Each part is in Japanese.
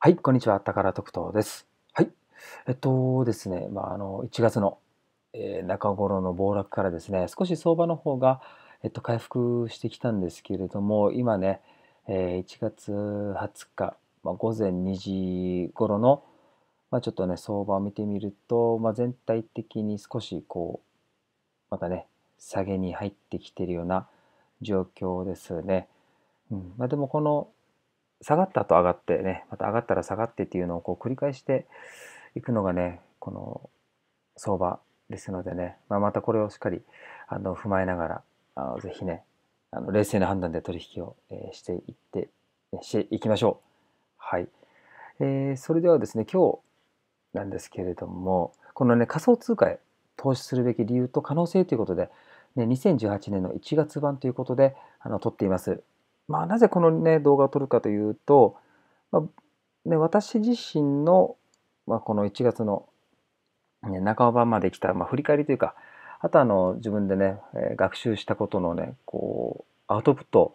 はい、こんにちは。宝徳藤です。はい。えっとですね、まあ、あの、1月の、えー、中頃の暴落からですね、少し相場の方が、えっと、回復してきたんですけれども、今ね、えー、1月20日、まあ、午前2時頃の、まあ、ちょっとね、相場を見てみると、まあ、全体的に少しこう、またね、下げに入ってきているような状況ですね。うんまあ、でもこの下がった後上がってね、また上がったら下がってっていうのをこう繰り返していくのがね、この相場ですのでね、まあ、またこれをしっかりあの踏まえながら、あのぜひね、あの冷静な判断で取引を、えー、していって、していきましょう。はい。えー、それではですね、今日なんですけれども、このね、仮想通貨へ投資するべき理由と可能性ということで、ね、2018年の1月版ということで、あの、取っています。まあ、なぜこの、ね、動画を撮るかというと、まあ、ね、私自身の、まあ、この1月の、ね、半ばまで来た、まあ、振り返りというかあとあの自分でね、え学習したことのねこうアウトプット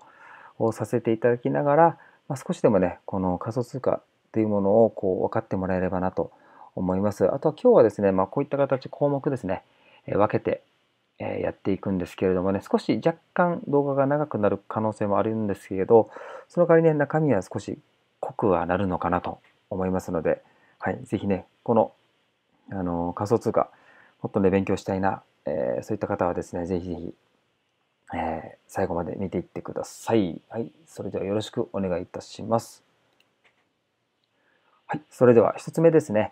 をさせていただきながら、まあ、少しでもねこの仮想通貨というものをこう分かってもらえればなと思います。あとは今日はですね、まあ、こういった形項目ですね、え分けてえやっていくんですけれどもね、少し若干動画が長くなる可能性もあるんですけれど、その代わりね、中身は少し濃くはなるのかなと思いますので、はい、ぜひね、この、あの仮想通貨、もっとね、勉強したいな、えー、そういった方はですね、ぜひぜひ、えー、最後まで見ていってください。はい、それではよろしくお願いいたします。はい、それでは1つ目ですね。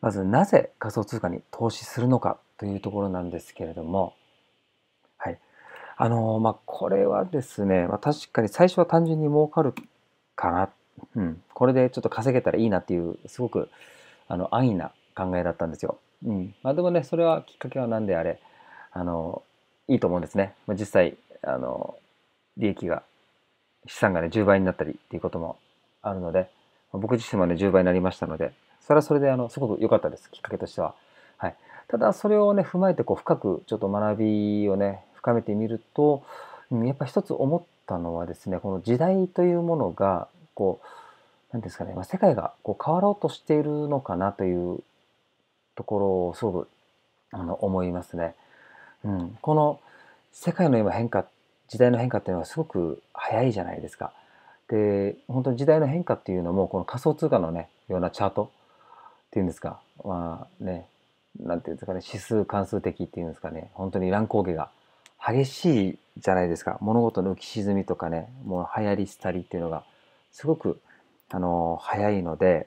まず、なぜ仮想通貨に投資するのかというところなんですけれども、あのまあ、これはですね、まあ、確かに最初は単純に儲かるかな、うん、これでちょっと稼げたらいいなっていうすごくあの安易な考えだったんですよ。うんまあ、でもねそれはきっかけは何であれあのいいと思うんですね。まあ、実際あの利益が資産がね10倍になったりっていうこともあるので、まあ、僕自身もね10倍になりましたのでそれはそれであのすごく良かったですきっかけとしては。はい、ただそれをね踏まえてこう深くちょっと学びをね深めてみるとやっぱ一つ思ったのはですねこの時代というものがこう何ですかね、まあ、世界がこう変わろうとしているのかなというところをすごくあの思いますね。うん、この世界の今変化時代の変化っていうのはすごく早いじゃないですか。で本当に時代の変化っていうのもこの仮想通貨のねようなチャートっていうんですかまあね何て言うんですかね指数関数的っていうんですかね本当に乱高下が激しいじゃないですか物事の浮き沈みとかねもう流行り廃りっていうのがすごくあの早いので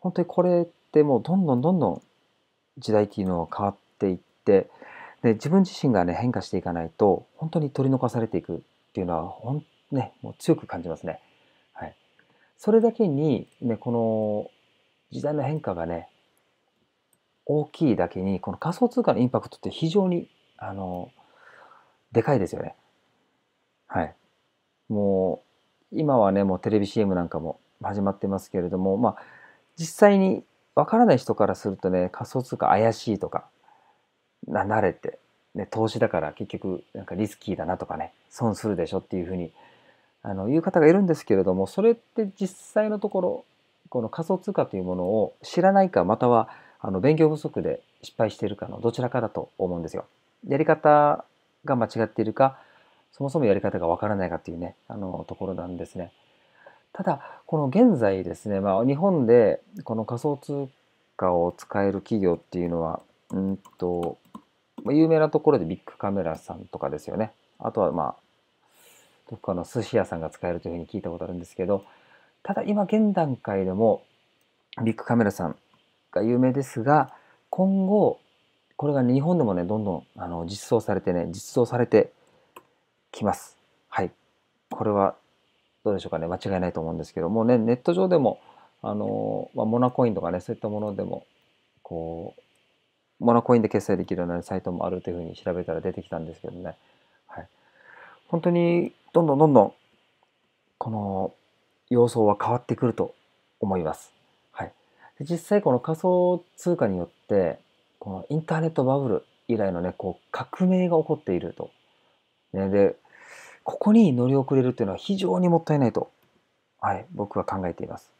本当にこれってもうどんどんどんどん時代っていうのは変わっていってで自分自身がね変化していかないと本当に取り残されていくっていうのはほん、ね、もう強く感じますね。はい、それだけに、ね、この時代の変化がね大きいだけにこの仮想通貨のインパクトって非常にあのでかいですよね。はい。もう、今はね、もうテレビ CM なんかも始まってますけれども、まあ、実際にわからない人からするとね、仮想通貨怪しいとか、な、慣れて、ね、投資だから結局、なんかリスキーだなとかね、損するでしょっていうふうに、あの、言う方がいるんですけれども、それって実際のところ、この仮想通貨というものを知らないか、または、あの、勉強不足で失敗しているかのどちらかだと思うんですよ。やり方が間違っているか、そもそもやり方がわからないかっていうね、あの、ところなんですね。ただ、この現在ですね、まあ、日本でこの仮想通貨を使える企業っていうのは、うんと、有名なところでビッグカメラさんとかですよね。あとは、まあ、どこかの寿司屋さんが使えるというふうに聞いたことあるんですけど、ただ今現段階でもビッグカメラさんが有名ですが、今後、これが、日本でもね、どんどんあの実装されてね、実装されてきます。はい。これはどうでしょうかね、間違いないと思うんですけど、もうね、ネット上でも、あの、まあ、モナコインとかね、そういったものでも、こう、モナコインで決済できるようなサイトもあるというふうに調べたら出てきたんですけどね。はい。本当に、どんどんどんどん、この様相は変わってくると思います。はい。で実際この仮想通貨によって、このインターネットバブル以来のね、こう革命が起こっていると。ね、で、ここに乗り遅れるというのは非常にもったいないと、はい、僕は考えています。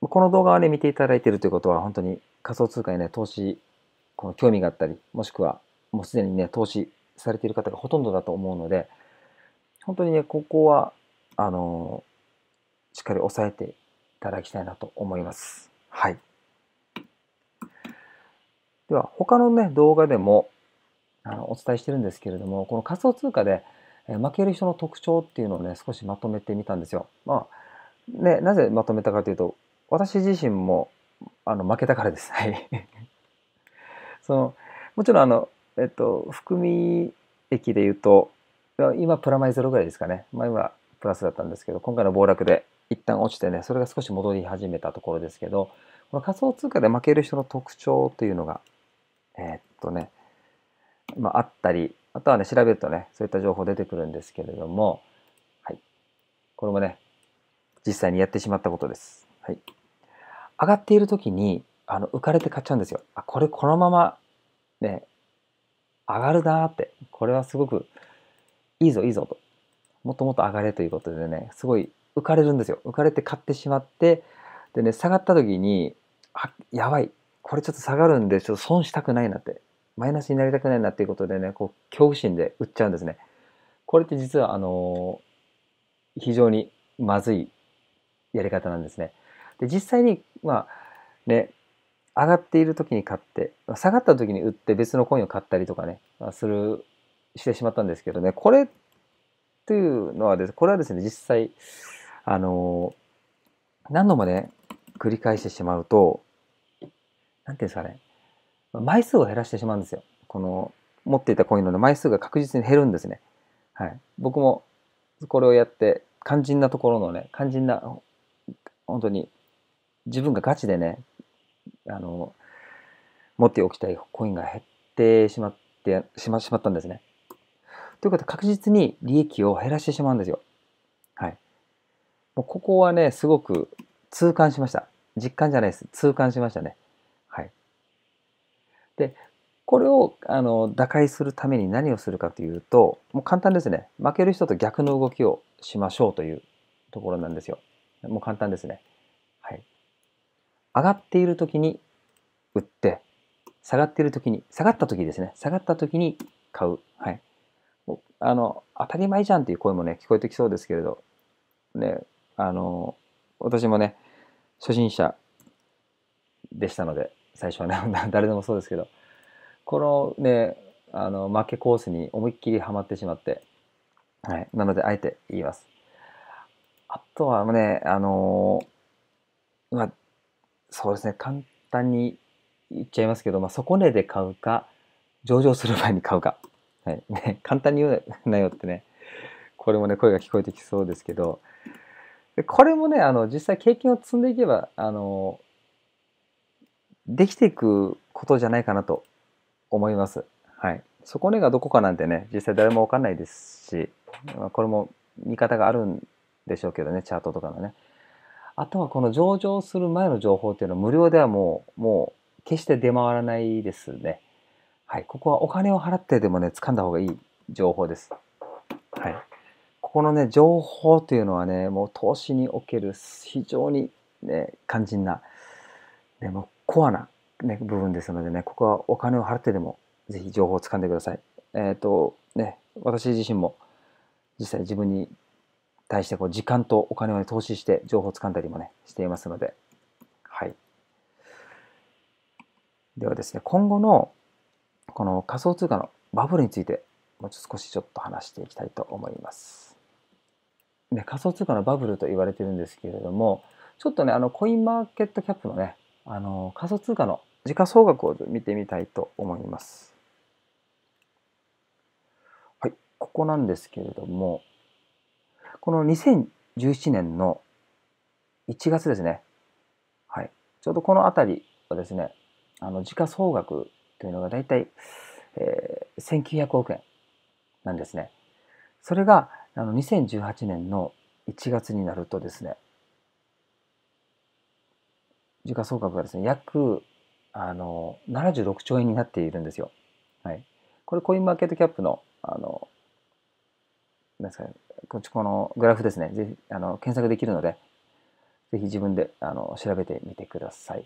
この動画をね、見ていただいているということは、本当に仮想通貨にね、投資、この興味があったり、もしくはもうすでにね、投資されている方がほとんどだと思うので、本当にね、ここは、あのしっかり抑えていただきたいなと思います。はい。では、他のね、動画でもあのお伝えしてるんですけれども、この仮想通貨で負ける人の特徴っていうのをね、少しまとめてみたんですよ。まあ、ね、なぜまとめたかというと、私自身もあの負けたからです。はい。その、もちろんあの、えっと、含み益で言うと、今プラマイゼロぐらいですかね。まあ今プラスだったんですけど、今回の暴落で一旦落ちてね、それが少し戻り始めたところですけど、この仮想通貨で負ける人の特徴というのがえー、っとね、まあ、あったり、あとはね、調べるとね、そういった情報出てくるんですけれども、はい。これもね、実際にやってしまったことです。はい。上がっている時に、あの、浮かれて買っちゃうんですよ。あ、これこのまま、ね、上がるなって、これはすごくいいぞいいぞと。もっともっと上がれということでね、すごい浮かれるんですよ。浮かれて買ってしまって、でね、下がった時に、あ、やばい、これちょっと下がるんで、ちょっと損したくないなって、マイナスになりたくないなっていうことでね、こう、恐怖心で売っちゃうんですね。これって実は、あの非常にまずいやり方なんですね。で、実際に、まあ、ね、上がっている時に買って、下がった時に売って別のコインを買ったりとかね、する、してしまったんですけどね、これというのはです、これはですね、実際、あの何度もね、繰り返してしまうと、何ていうんですかね、枚数を減らしてしまうんですよ。この、持っていたコインの枚数が確実に減るんですね。はい。僕も、これをやって、肝心なところのね、肝心な、本当に、自分がガチでね、あの、持っておきたいコインが減ってしまって、しましまったんですね。ということは確実に利益を減らしてしまうんですよ。はい。もうここはね、すごく痛感しました。実感じゃないです。痛感しましたね。でこれをあの打開するために何をするかというともう簡単ですね負ける人と逆の動きをしましょうというところなんですよもう簡単ですねはい上がっている時に売って下がっている時に下がった時ですね下がった時に買うはいあの当たり前じゃんっていう声もね聞こえてきそうですけれどねあの私もね初心者でしたので最初はね 誰でもそうですけどこのねあの負けコースに思いっきりはまってしまって、はい、なのであえて言いますあとはねあのー、まあそうですね簡単に言っちゃいますけど、まあ、底値で買うか上場する前に買うか、はいね、簡単に言うなよってねこれもね声が聞こえてきそうですけどこれもねあの実際経験を積んでいけばあのできていくことじゃないかなと思います。はい。そこねがどこかなんてね、実際誰もわかんないですし、これも見方があるんでしょうけどね、チャートとかのね。あとはこの上場する前の情報っていうのは無料ではもう、もう決して出回らないですね。はい。ここはお金を払ってでもね、掴んだ方がいい情報です。はい。ここのね、情報というのはね、もう投資における非常にね、肝心な、ね、もコアな、ね、部分ですのでね、ここはお金を払ってでも、ぜひ情報をつかんでください。えっ、ー、と、ね、私自身も実際自分に対してこう時間とお金を、ね、投資して情報をつかんだりもね、していますので、はい。ではですね、今後のこの仮想通貨のバブルについて、もう少しちょっと話していきたいと思います。ね、仮想通貨のバブルと言われてるんですけれども、ちょっとね、あの、コインマーケットキャップのね、あの仮想通貨の時価総額を見てみたいと思います。はい、ここなんですけれども、この2017年の1月ですね、はい、ちょうどこの辺りはですね、あの時価総額というのが大体、えー、1900億円なんですね。それがあの2018年の1月になるとですね、時価総額がですね、約あの76兆円になっているんですよ。はい、これコインマーケットキャップのあのなんですか、ね、こっちこのグラフですね、ぜひあの検索できるので、ぜひ自分であの調べてみてください。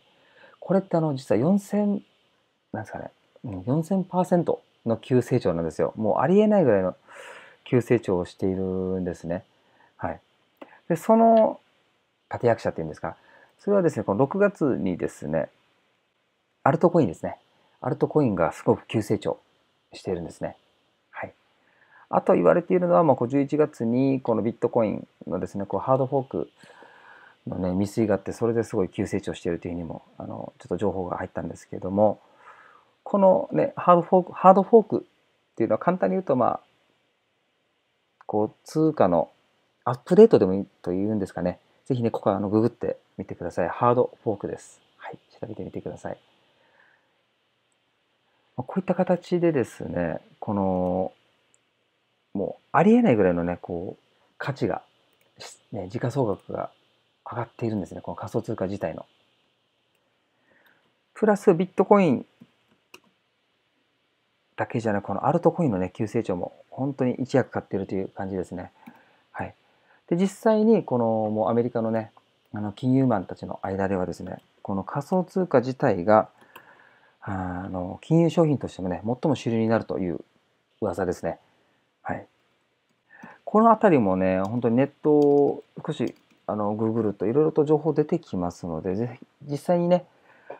これってあの実は4000、なんですかね、4000%の急成長なんですよ。もうありえないぐらいの急成長をしているんですね。はい。で、その立役者っていうんですか、それはですね、この6月にですね、アルトコインですね。アルトコインがすごく急成長しているんですね。はい。あと言われているのは、まあ、11月にこのビットコインのですね、こうハードフォークのね、未遂があって、それですごい急成長しているというふうにも、あの、ちょっと情報が入ったんですけれども、このね、ハードフォーク、ハードフォークっていうのは簡単に言うと、まあ、こう、通貨のアップデートでもいいというんですかね。ぜひね、ここはあのググって見てください。ハードフォークです。はい、調べてみてください。まあ、こういった形でですね、この、もうありえないぐらいのね、こう、価値が、ね、時価総額が上がっているんですね、この仮想通貨自体の。プラスビットコインだけじゃなく、このアルトコインのね、急成長も本当に一役買っているという感じですね。はい。で、実際に、この、もうアメリカのね、あの金融マンたちの間ではですねこの仮想通貨自体があの金融商品としてもね最も主流になるという噂ですね。はい、この辺りもね本当にネットを少しあのグーグルといろいろと情報出てきますのでぜひ実際にね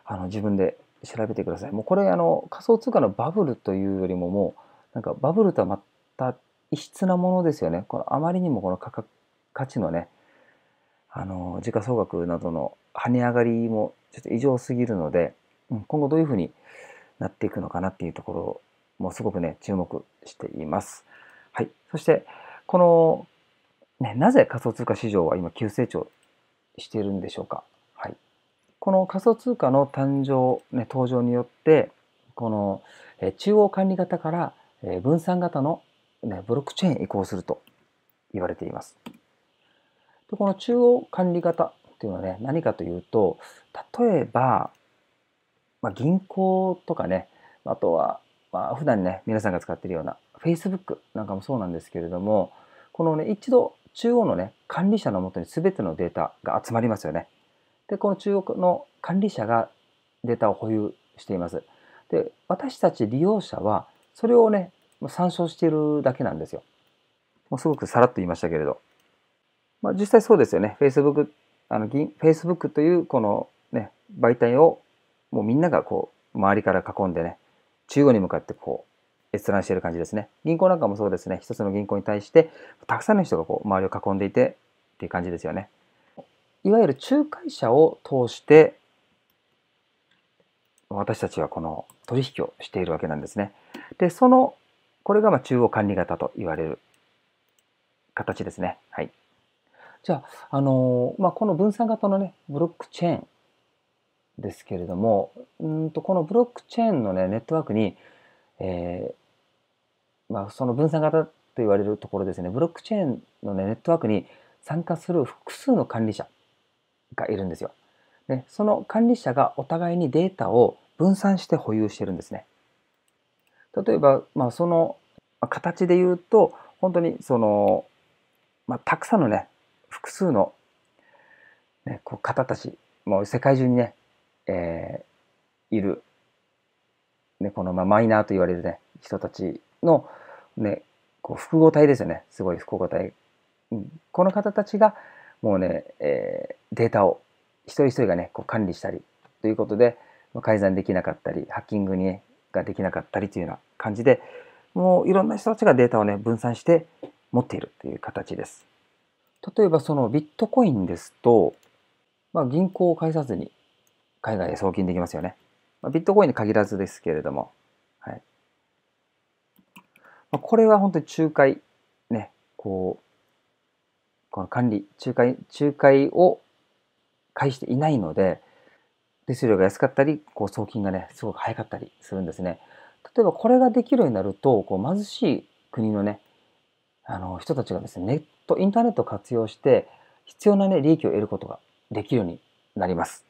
あの自分で調べてください。もうこれあの仮想通貨のバブルというよりももうなんかバブルとはまた異質なものですよね。このあまりにもこの価格価値のねあの時価総額などの跳ね上がりもちょっと異常すぎるので、今後どういうふうになっていくのかなっていうところもすごくね、注目しています。はい。そして、この、ね、なぜ仮想通貨市場は今急成長しているんでしょうか。はい。この仮想通貨の誕生、ね、登場によって、この中央管理型から分散型の、ブロックチェーン移行すると言われています。でこの中央管理型っていうのはね何かというと例えば、まあ、銀行とかねあとは、まあ、普段ね皆さんが使っているような Facebook なんかもそうなんですけれどもこのね一度中央のね管理者のもとに全てのデータが集まりますよね。でこの中央の管理者がデータを保有しています。で私たち利用者はそれをね参照しているだけなんですよ。もうすごくさらっと言いましたけれど。まあ、実際そうですよね。Facebook、あの、Facebook というこのね、媒体をもうみんながこう、周りから囲んでね、中央に向かってこう、閲覧している感じですね。銀行なんかもそうですね。一つの銀行に対して、たくさんの人がこう、周りを囲んでいてっていう感じですよね。いわゆる仲介者を通して、私たちはこの取引をしているわけなんですね。で、その、これがま中央管理型と言われる形ですね。はい。じゃあ、あのまあ、この分散型のね、ブロックチェーンですけれども、うんとこのブロックチェーンのね、ネットワークに、えー、まあ、その分散型と言われるところですね、ブロックチェーンの、ね、ネットワークに参加する複数の管理者がいるんですよ。ね、その管理者がお互いにデータを分散して保有してるんですね。例えば、まあ、その形で言うと、本当にその、まあ、たくさんのね、複数の、ね、こう方たちもう世界中にね、えー、いる、ね、このまあマイナーと言われる、ね、人たちの、ね、こう複合体ですよねすごい複合体、うん、この方たちがもうね、えー、データを一人一人がねこう管理したりということで改ざんできなかったりハッキングに、ね、ができなかったりというような感じでもういろんな人たちがデータをね分散して持っているという形です。例えばそのビットコインですと、まあ、銀行を介さずに海外へ送金できますよね。まあ、ビットコインに限らずですけれども、はいまあ、これは本当に仲介、ね、こう、この管理、仲介、仲介を介していないので、手数料が安かったり、こう送金がね、すごく早かったりするんですね。例えばこれができるようになると、こう貧しい国のね、あの人たちがですね、ネッとインターネットを活用して必要な、ね、利益を得ることができるようになります。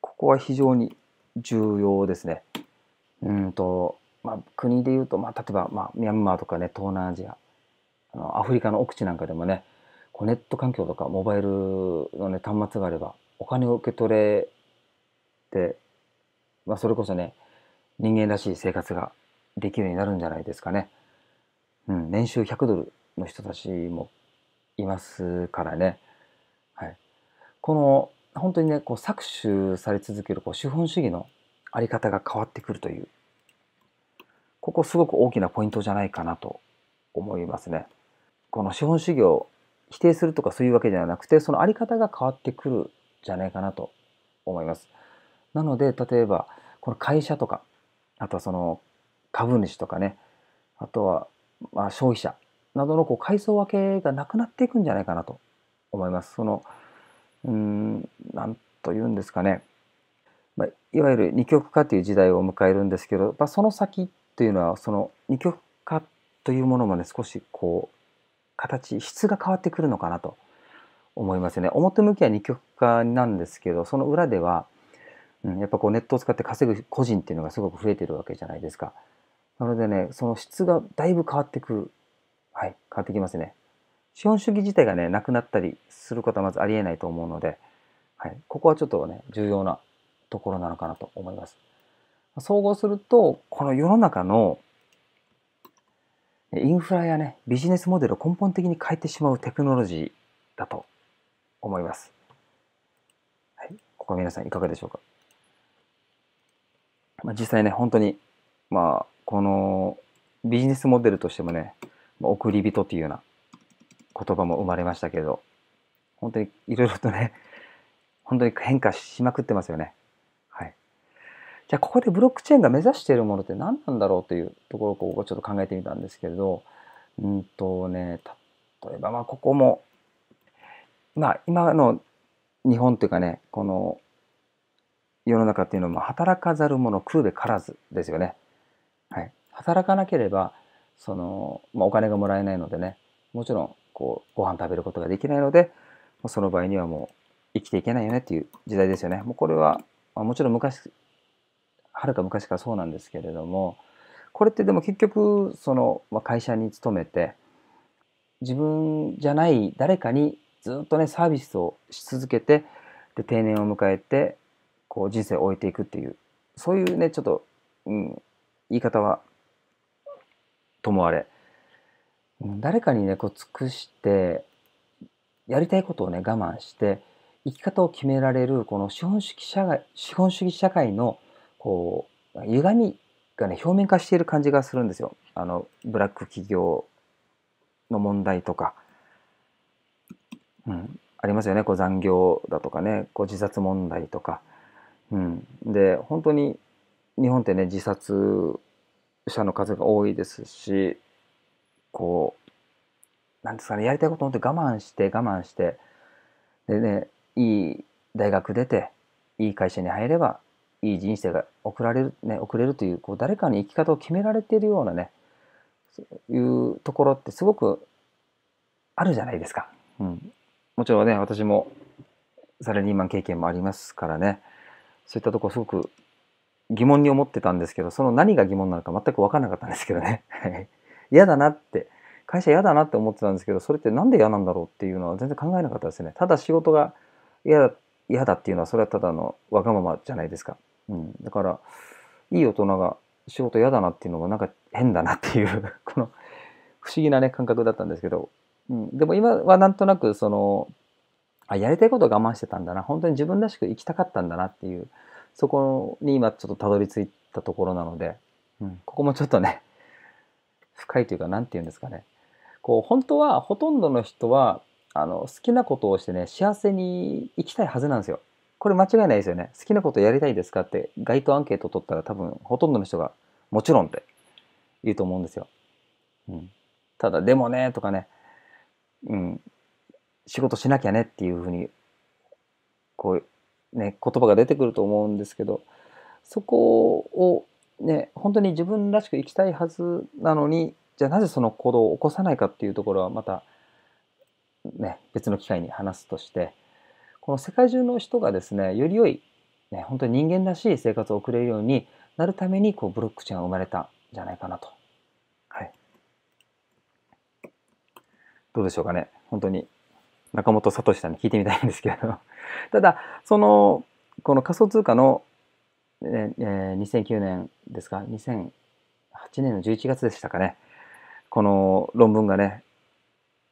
ここは非常に重要ですね。うんとまあ、国でいうと、まあ、例えば、まあ、ミャンマーとか、ね、東南アジアあのアフリカの奥地なんかでもねこうネット環境とかモバイルの、ね、端末があればお金を受け取れて、まあ、それこそね人間らしい生活ができるようになるんじゃないですかね。うん、年収100ドルの人たちもいますからね。はい、この本当にねこう搾取され続けるこう資本主義の在り方が変わってくるというここすごく大きなポイントじゃないかなと思いますね。この資本主義を否定するとかそういうわけではなくてその在り方が変わってくるじゃないかなと思います。なので例えばこの会社とかあとはその株主とかねあとはまあ消費者などのこう階層分けがなくなっていくんじゃないかなと思います。そのうんなんというんですかね、まあ、いわゆる二極化という時代を迎えるんですけど、まあ、その先というのはその二極化というものもね少しこう形質が変わってくるのかなと思いますね。表向きは二極化なんですけどその裏では、うん、やっぱこうネットを使って稼ぐ個人っていうのがすごく増えてるわけじゃないですか。なのでねその質がだいぶ変わってくるはい、変わってきますね。資本主義自体がね、なくなったりすることはまずありえないと思うので、はい、ここはちょっとね、重要なところなのかなと思います。総合すると、この世の中のインフラやね、ビジネスモデルを根本的に変えてしまうテクノロジーだと思います。はい、ここは皆さんいかがでしょうか。まあ、実際ね、本当に、まあ、このビジネスモデルとしてもね、送り人というような言葉も生まれましたけど、本当にいろいろとね、本当に変化しまくってますよね。はい。じゃあ、ここでブロックチェーンが目指しているものって何なんだろうというところをここちょっと考えてみたんですけれど、うんとね、例えばまあここも、まあ今の日本というかね、この世の中っていうのも働かざる者食うべからずですよね。はい。働かなければその、まあ、お金がもらえないのでね、もちろん、こう、ご飯食べることができないので、その場合にはもう生きていけないよねっていう時代ですよね。もうこれは、まあ、もちろん昔、はるか昔からそうなんですけれども、これってでも結局、その、まあ、会社に勤めて、自分じゃない誰かにずっとね、サービスをし続けて、で、定年を迎えて、こう、人生を終えていくっていう、そういうね、ちょっと、うん、言い方はともあれ誰かにねこう尽くしてやりたいことをね我慢して生き方を決められるこの資本主義社会資本主義社会のこう歪みがね表面化している感じがするんですよ。あのブラック企業の問題とか、うん、ありますよねこう残業だとかねこう自殺問題とか、うん、で本当に日本ってね自殺者の数が多いですし、こう、なんですかね、やりたいこと本って我慢して我慢して、でね、いい大学出て、いい会社に入れば、いい人生が送られる、ね、送れるという、こう、誰かに生き方を決められているようなね、いうところってすごくあるじゃないですか。うん。もちろんね、私もサラリーマン経験もありますからね、そういったとこすごく疑問に思ってたんですけど、その何が疑問なのか全く分からなかったんですけどね。嫌だなって、会社嫌だなって思ってたんですけど、それって何で嫌なんだろうっていうのは全然考えなかったですね。ただ仕事が嫌だ嫌だっていうのは、それはただのわがままじゃないですか。うん、だから、いい大人が仕事嫌だなっていうのがなんか変だなっていう この不思議なね、感覚だったんですけど、うん、でも今はなんとなく、その、あやりたいことを我慢してたんだな、本当に自分らしく生きたかったんだなっていう、そこに今ちょっとたどり着いたところなので、うん、ここもちょっとね 深いというか何て言うんですかねこう本当はほとんどの人はあの好きなことをしてね幸せに生きたいはずなんですよ。これ間違いないですよね。好きなことやりたいですかって街頭アンケート取ったら多分ほとんどの人がもちろんって言うと思うんですよ。うん、ただでもねとかね、うん、仕事しなきゃねっていうふうにこうね、言葉が出てくると思うんですけどそこを、ね、本当に自分らしく生きたいはずなのにじゃあなぜその行動を起こさないかっていうところはまた、ね、別の機会に話すとしてこの世界中の人がですねより良い、ね、本当に人間らしい生活を送れるようになるためにこうブロックチェーンが生まれたんじゃないかなと。はい、どうでしょうかね本当に中本聡さんに聞いてみたいんですけれど ただそのこの仮想通貨の、えー、2009年ですか2008年の11月でしたかねこの論文がね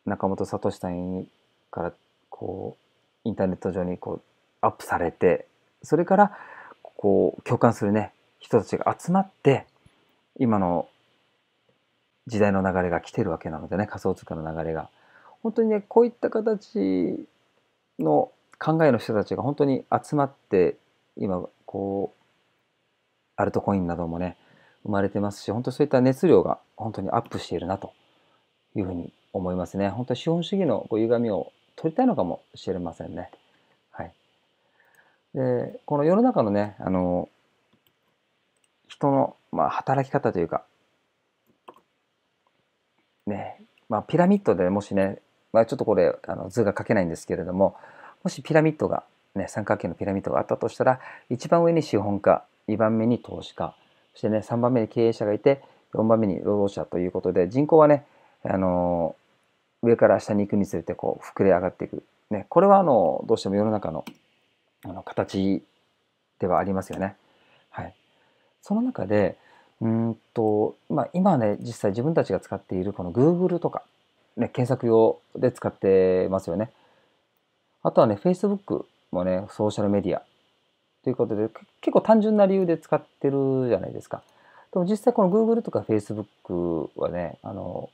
中本聡さんからこうインターネット上にこうアップされてそれからこう共感するね人たちが集まって今の時代の流れが来てるわけなのでね仮想通貨の流れが。本当にねこういった形の考えの人たちが本当に集まって今こうアルトコインなどもね生まれてますし本当そういった熱量が本当にアップしているなというふうに思いますね本当資本主義のこう歪みを取りたいのかもしれませんね。はい、でこの世の中のねあの人の、まあ、働き方というかねまあ、ピラミッドでもしねまあ、ちょっとこれあの図が書けないんですけれどももしピラミッドが、ね、三角形のピラミッドがあったとしたら一番上に資本家2番目に投資家そしてね3番目に経営者がいて4番目に労働者ということで人口はねあの上から下に行くにつれてこう膨れ上がっていく、ね、これはあのどうしても世の中のあの形ではありますよね。はい、その中でうんと、まあ、今ね実際自分たちが使っているこの Google とかね、検索用で使ってますよね。あとはね、Facebook もね、ソーシャルメディアということで、結構単純な理由で使ってるじゃないですか。でも実際この Google とか Facebook はね、あの、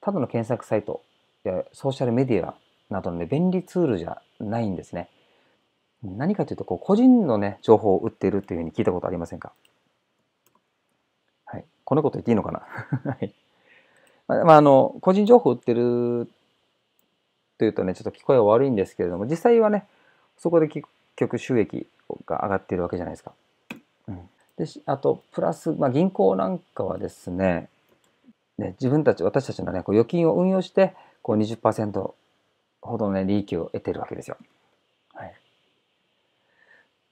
ただの検索サイトやソーシャルメディアなどのね、便利ツールじゃないんですね。何かというと、こう、個人のね、情報を売っているというふうに聞いたことありませんかはい。このこと言っていいのかな はい。まあ、あの、個人情報売ってるというとね、ちょっと聞こえは悪いんですけれども、実際はね、そこで結局収益が上がっているわけじゃないですか。うん、であと、プラス、まあ、銀行なんかはですね、ね自分たち、私たちのね、こう預金を運用して、こう20%ほどの、ね、利益を得てるわけですよ。はい、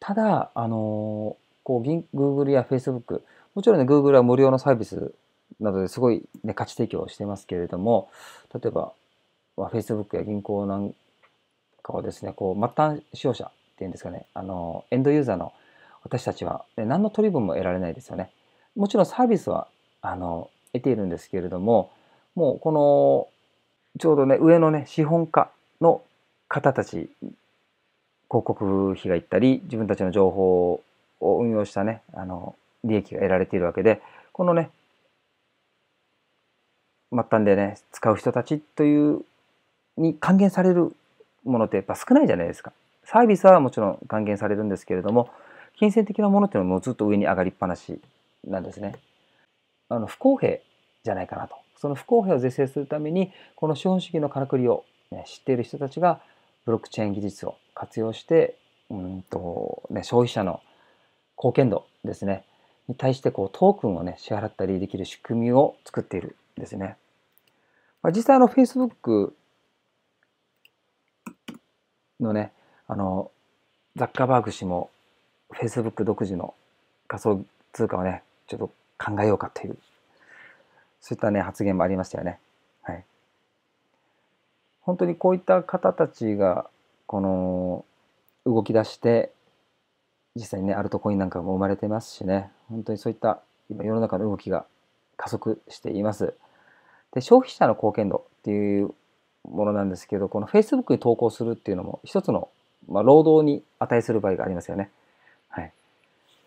ただ、あのー、こう、Google や Facebook、もちろんね、Google は無料のサービスなどですごい、ね、価値提供をしてますけれども、例えば、まあ、Facebook や銀行なんかはですね、こう、末端使用者っていうんですかね、あの、エンドユーザーの私たちは、ね、何の取り分も得られないですよね。もちろんサービスは、あの、得ているんですけれども、もうこの、ちょうどね、上のね、資本家の方たち、広告費がいったり、自分たちの情報を運用したね、あの、利益が得られているわけで、このね、まったんでね使う人たちというに還元されるものってやっぱ少ないじゃないですか。サービスはもちろん還元されるんですけれども金銭的なものっていうのもずっと上に上がりっぱなしなんですね。あの不公平じゃないかなと。その不公平を是正するためにこの資本主義のからくりを、ね、知っている人たちがブロックチェーン技術を活用してうんと、ね、消費者の貢献度ですねに対してこうトークンをね支払ったりできる仕組みを作っているんですね。まあ、実際の Facebook のねあのザッカーバーグ氏も Facebook 独自の仮想通貨をねちょっと考えようかというそういったね発言もありましたよね。はい、本当にこういった方たちがこの動き出して実際にねアルトコインなんかも生まれてますしね本当にそういった今世の中の動きが加速しています。で消費者の貢献度っていうものなんですけどこの Facebook に投稿するっていうのも一つの、まあ、労働に値する場合がありますよね。はい、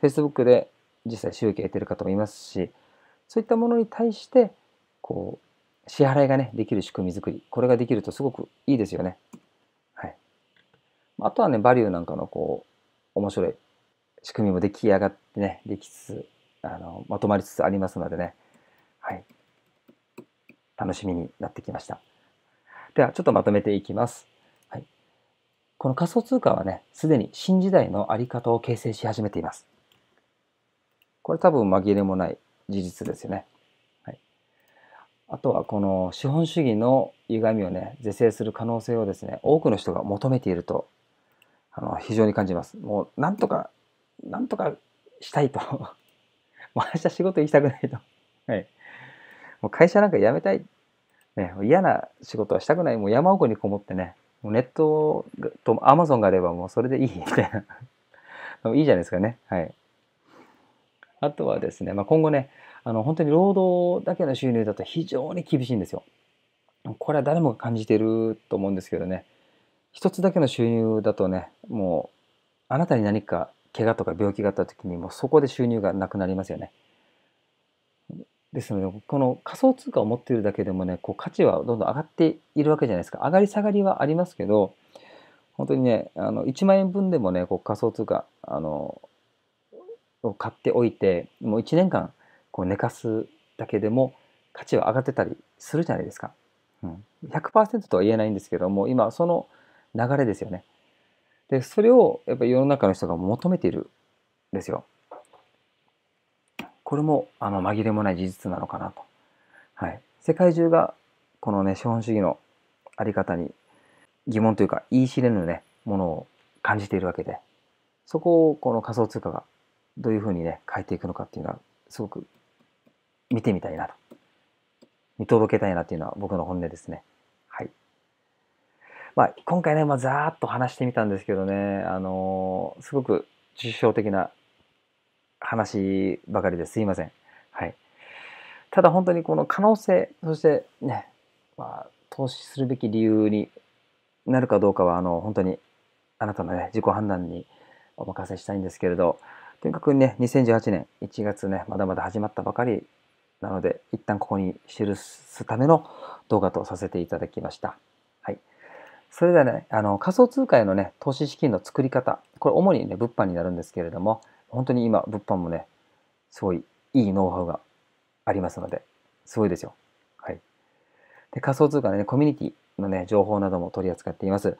Facebook で実際収益を得てる方もいますしそういったものに対してこう支払いがねできる仕組み作りこれができるとすごくいいですよね。はい、あとはねバリューなんかのこう面白い仕組みも出来上がってねできつつあのまとまりつつありますのでね。はい楽しみになってきました。では、ちょっとまとめていきます。はい、この仮想通貨はね、すでに新時代のあり方を形成し始めています。これ多分紛れもない事実ですよね。はい、あとは、この資本主義の歪みをね、是正する可能性をですね、多くの人が求めていると、あの非常に感じます。もう、なんとか、なんとかしたいと。もう明日仕事行きたくないと。はい。もう会社なんか辞めたい。ね、嫌な仕事はしたくない。もう山奥にこもってね、もうネットとアマゾンがあればもうそれでいいみたいな。いいじゃないですかね。はい。あとはですね、まあ、今後ね、あの本当に労働だけの収入だと非常に厳しいんですよ。これは誰もが感じてると思うんですけどね、一つだけの収入だとね、もうあなたに何か怪我とか病気があった時にもうそこで収入がなくなりますよね。ですので、この仮想通貨を持っているだけでもね、こう価値はどんどん上がっているわけじゃないですか。上がり下がりはありますけど、本当にね、あの1万円分でもね、こう仮想通貨あのを買っておいて、もう1年間こう寝かすだけでも価値は上がってたりするじゃないですか。うん、100%とは言えないんですけども、今その流れですよね。で、それをやっぱり世の中の人が求めているんですよ。これもあの紛れもない事実なのかなと。はい、世界中がこのね資本主義の在り方に疑問というか言い知れぬねものを感じているわけでそこをこの仮想通貨がどういうふうにね変えていくのかっていうのはすごく見てみたいなと見届けたいなっていうのは僕の本音ですね。はいまあ、今回ね、まあ、ざーっと話してみたんですけどね、あのー、すごく抽象的な話ばかりですいません。はい。ただ本当にこの可能性、そしてね、まあ、投資するべき理由になるかどうかは、あの、本当にあなたのね、自己判断にお任せしたいんですけれど、とにかくね、2018年1月ね、まだまだ始まったばかりなので、一旦ここに記すための動画とさせていただきました。はい。それではね、あの、仮想通貨へのね、投資資金の作り方、これ主にね、物販になるんですけれども、本当に今、物販もね、すごいいいノウハウがありますので、すごいですよ。はい。で、仮想通貨のね、コミュニティのね、情報なども取り扱っています。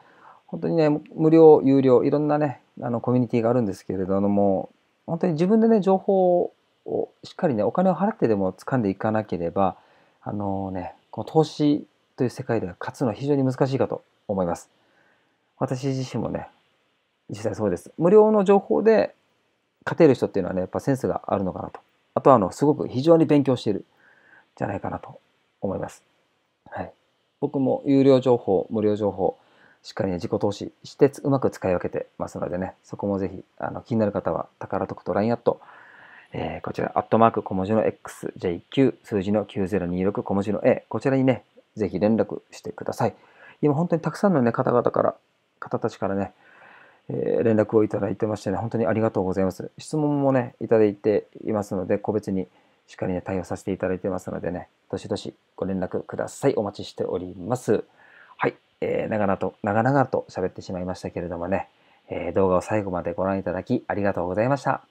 本当にね、無料、有料、いろんなね、あの、コミュニティがあるんですけれども、本当に自分でね、情報をしっかりね、お金を払ってでも掴んでいかなければ、あのね、この投資という世界では勝つのは非常に難しいかと思います。私自身もね、実際そうです。無料の情報で勝てる人っていうのはね、やっぱセンスがあるのかなと。あとは、あの、すごく非常に勉強しているじゃないかなと思います。はい。僕も有料情報、無料情報、しっかりね、自己投資してうまく使い分けてますのでね、そこもぜひ、あの、気になる方は、宝徳と LINE アット、えー、こちら、アットマーク小文字の XJQ、数字の9026小文字の A、こちらにね、ぜひ連絡してください。今本当にたくさんのね、方々から、方たちからね、え連絡をいただいてましてね、本当にありがとうございます。質問もね、いただいていますので、個別にしっかりね、対応させていただいてますのでね、どしどしご連絡ください。お待ちしております。はい、えー、長々と、長々と喋ってしまいましたけれどもね、えー、動画を最後までご覧いただきありがとうございました。